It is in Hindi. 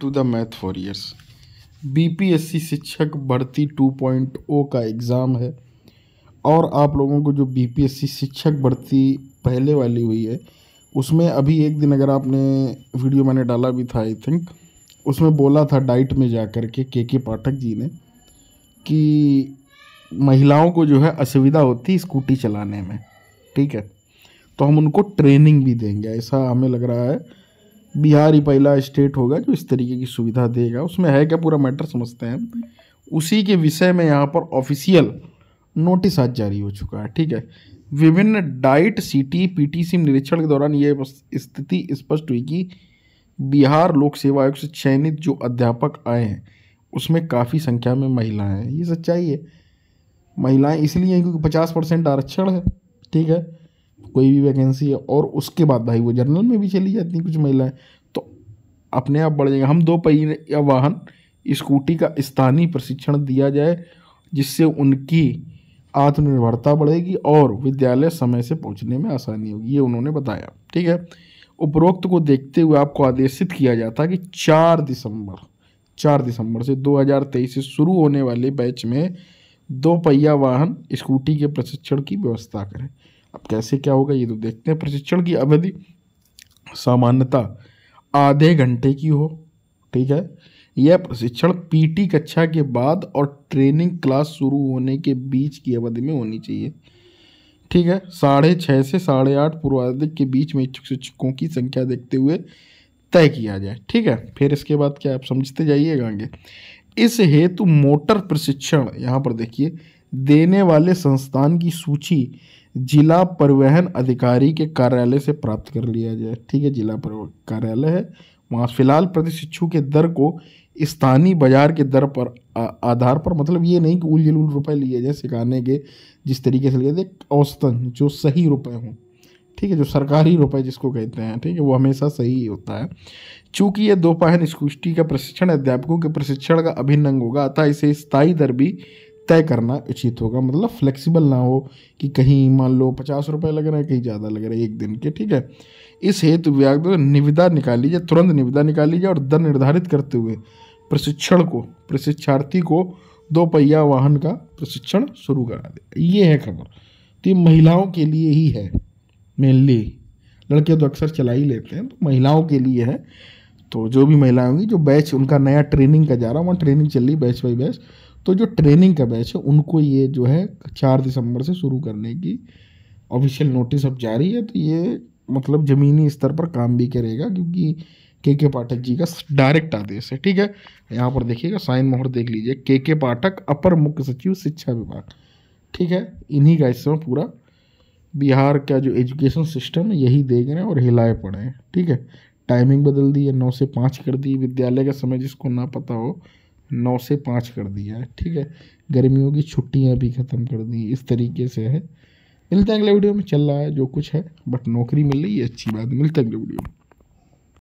to the math for years BPSC शिक्षक भर्ती 2.0 का एग्ज़ाम है और आप लोगों को जो बीपीएससी शिक्षक भर्ती पहले वाली हुई है उसमें अभी एक दिन अगर आपने वीडियो मैंने डाला भी था आई थिंक उसमें बोला था डाइट में जा कर के के के पाठक जी ने कि महिलाओं को जो है असुविधा होती स्कूटी चलाने में ठीक है तो हम उनको ट्रेनिंग भी देंगे ऐसा हमें लग रहा है बिहार ही पहला स्टेट होगा जो इस तरीके की सुविधा देगा उसमें है क्या पूरा मैटर समझते हैं हम उसी के विषय में यहाँ पर ऑफिशियल नोटिस आज जारी हो चुका है ठीक है विभिन्न डाइट सिटी पीटीसी निरीक्षण के दौरान ये स्थिति स्पष्ट हुई कि बिहार लोक सेवा आयोग से चयनित जो अध्यापक आए हैं उसमें काफ़ी संख्या में महिलाएं हैं ये सच्चाई है महिलाएं इसलिए क्योंकि पचास परसेंट आरक्षण है ठीक है कोई भी वैकेंसी है और उसके बाद भाई वो जर्नल में भी चली जाती हैं कुछ महिलाएं तो अपने आप बढ़ जाएगा हम दो या वाहन स्कूटी का स्थानीय प्रशिक्षण दिया जाए जिससे उनकी आत्मनिर्भरता बढ़ेगी और विद्यालय समय से पहुंचने में आसानी होगी ये उन्होंने बताया ठीक है उपरोक्त को देखते हुए आपको आदेशित किया जाता कि चार दिसंबर चार दिसंबर से 2023 से शुरू होने वाले बैच में दो पहिया वाहन स्कूटी के प्रशिक्षण की व्यवस्था करें अब कैसे क्या होगा ये तो देखते हैं प्रशिक्षण की अवधि सामान्यता आधे घंटे की हो ठीक है यह प्रशिक्षण पीटी कक्षा के बाद और ट्रेनिंग क्लास शुरू होने के बीच की अवधि में होनी चाहिए ठीक है साढ़े छः से साढ़े आठ पूर्वाधिक के बीच में इच्छुक शिक्षकों की संख्या देखते हुए तय किया जाए ठीक है फिर इसके बाद क्या आप समझते जाइएगा आगे इस हेतु मोटर प्रशिक्षण यहाँ पर देखिए देने वाले संस्थान की सूची जिला परिवहन अधिकारी के कार्यालय से प्राप्त कर लिया जाए ठीक है जिला कार्यालय है वहाँ फिलहाल प्रति शिक्षु के दर को स्थानीय बाजार के दर पर आ, आधार पर मतलब ये नहीं कि उल जुल रुपए लिए जाए सिखाने के जिस तरीके से लिए औसतन जो सही रुपए हों ठीक है जो सरकारी रुपए जिसको कहते हैं ठीक है वो हमेशा सही होता है चूंकि ये दोपहर स्कूष्टी का प्रशिक्षण अध्यापकों के प्रशिक्षण का अभिन्न अंग होगा अतः इसे स्थायी दर भी तय करना उचित होगा मतलब फ्लेक्सिबल ना हो कि कहीं मान लो पचास रुपये लग रहे हैं कहीं ज़्यादा लग रहे हैं एक दिन के ठीक है इस हेतु विभाग द्वारा निविदा निकाल लीजिए तुरंत निविदा निकाल लीजिए और दर निर्धारित करते हुए प्रशिक्षण को प्रशिक्षार्थी को दो पहिया वाहन का प्रशिक्षण शुरू करा दे ये है खबर तो ये महिलाओं के लिए ही है मेनली लड़के तो अक्सर चला ही लेते हैं तो महिलाओं के लिए है तो जो भी महिलाएं होंगी जो बैच उनका नया ट्रेनिंग का जा रहा है वहाँ ट्रेनिंग चल रही बैच बाई बैच तो जो ट्रेनिंग का बैच है उनको ये जो है चार दिसंबर से शुरू करने की ऑफिशियल नोटिस अब जारी है तो ये मतलब ज़मीनी स्तर पर काम भी करेगा क्योंकि के के पाठक जी का डायरेक्ट आदेश है ठीक है यहाँ पर देखिएगा साइन मोहर देख लीजिए के के पाठक अपर मुख्य सचिव शिक्षा विभाग ठीक है इन्हीं का इस समय पूरा बिहार का जो एजुकेशन सिस्टम है यही देख रहे हैं और हिलाए पड़े हैं ठीक है टाइमिंग बदल दी है नौ से पाँच कर दी विद्यालय का समय जिसको ना पता हो नौ से पाँच कर दिया है ठीक है गर्मियों की छुट्टियाँ भी ख़त्म कर दी इस तरीके से है मिलते हैं अगले वीडियो में चल रहा है जो कुछ है बट नौकरी मिल रही है अच्छी बात मिलते हैं अगले वीडियो में